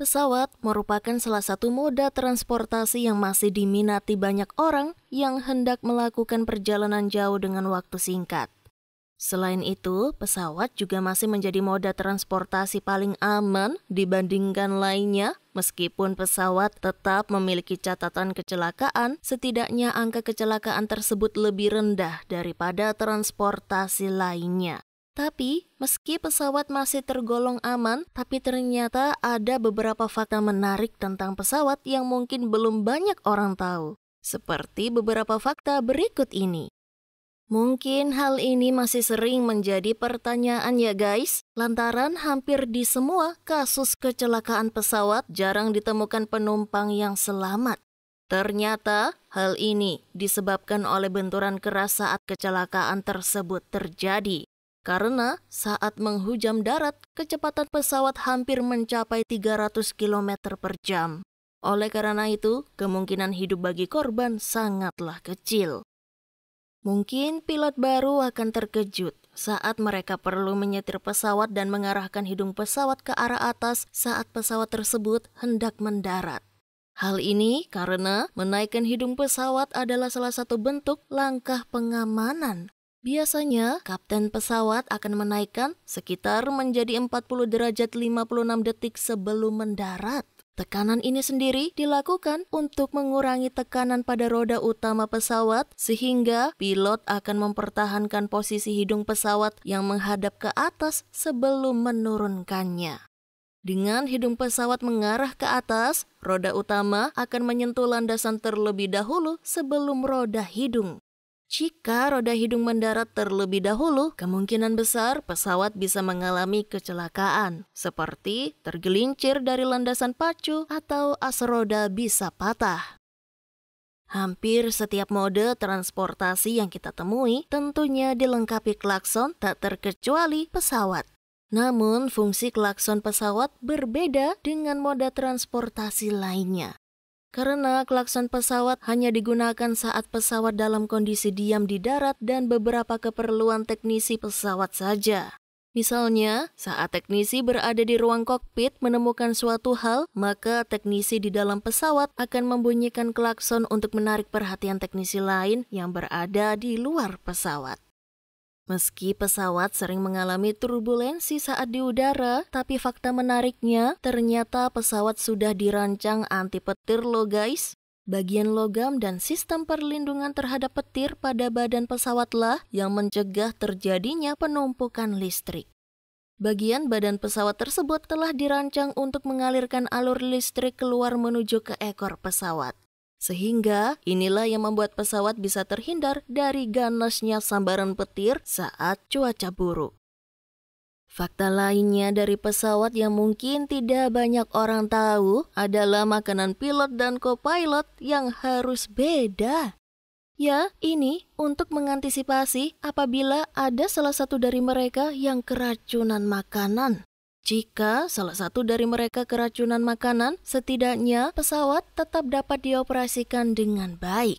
Pesawat merupakan salah satu moda transportasi yang masih diminati banyak orang yang hendak melakukan perjalanan jauh dengan waktu singkat. Selain itu, pesawat juga masih menjadi moda transportasi paling aman dibandingkan lainnya, meskipun pesawat tetap memiliki catatan kecelakaan, setidaknya angka kecelakaan tersebut lebih rendah daripada transportasi lainnya. Tapi, meski pesawat masih tergolong aman, tapi ternyata ada beberapa fakta menarik tentang pesawat yang mungkin belum banyak orang tahu. Seperti beberapa fakta berikut ini. Mungkin hal ini masih sering menjadi pertanyaan ya guys, lantaran hampir di semua kasus kecelakaan pesawat jarang ditemukan penumpang yang selamat. Ternyata hal ini disebabkan oleh benturan keras saat kecelakaan tersebut terjadi. Karena saat menghujam darat, kecepatan pesawat hampir mencapai 300 km per jam. Oleh karena itu, kemungkinan hidup bagi korban sangatlah kecil. Mungkin pilot baru akan terkejut saat mereka perlu menyetir pesawat dan mengarahkan hidung pesawat ke arah atas saat pesawat tersebut hendak mendarat. Hal ini karena menaikkan hidung pesawat adalah salah satu bentuk langkah pengamanan Biasanya, kapten pesawat akan menaikkan sekitar menjadi 40 derajat 56 detik sebelum mendarat. Tekanan ini sendiri dilakukan untuk mengurangi tekanan pada roda utama pesawat sehingga pilot akan mempertahankan posisi hidung pesawat yang menghadap ke atas sebelum menurunkannya. Dengan hidung pesawat mengarah ke atas, roda utama akan menyentuh landasan terlebih dahulu sebelum roda hidung. Jika roda hidung mendarat terlebih dahulu, kemungkinan besar pesawat bisa mengalami kecelakaan, seperti tergelincir dari landasan pacu atau as roda bisa patah. Hampir setiap mode transportasi yang kita temui tentunya dilengkapi klakson tak terkecuali pesawat. Namun, fungsi klakson pesawat berbeda dengan moda transportasi lainnya. Karena klakson pesawat hanya digunakan saat pesawat dalam kondisi diam di darat dan beberapa keperluan teknisi pesawat saja. Misalnya, saat teknisi berada di ruang kokpit menemukan suatu hal, maka teknisi di dalam pesawat akan membunyikan klakson untuk menarik perhatian teknisi lain yang berada di luar pesawat. Meski pesawat sering mengalami turbulensi saat di udara, tapi fakta menariknya ternyata pesawat sudah dirancang anti petir lo guys. Bagian logam dan sistem perlindungan terhadap petir pada badan pesawatlah yang mencegah terjadinya penumpukan listrik. Bagian badan pesawat tersebut telah dirancang untuk mengalirkan alur listrik keluar menuju ke ekor pesawat. Sehingga inilah yang membuat pesawat bisa terhindar dari ganasnya sambaran petir saat cuaca buruk. Fakta lainnya dari pesawat yang mungkin tidak banyak orang tahu adalah makanan pilot dan co-pilot yang harus beda. Ya, ini untuk mengantisipasi apabila ada salah satu dari mereka yang keracunan makanan. Jika salah satu dari mereka keracunan makanan, setidaknya pesawat tetap dapat dioperasikan dengan baik.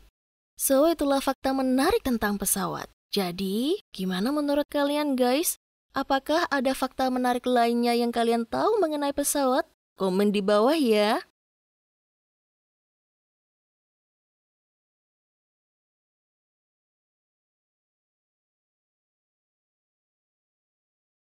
So, itulah fakta menarik tentang pesawat. Jadi, gimana menurut kalian guys? Apakah ada fakta menarik lainnya yang kalian tahu mengenai pesawat? Komen di bawah ya.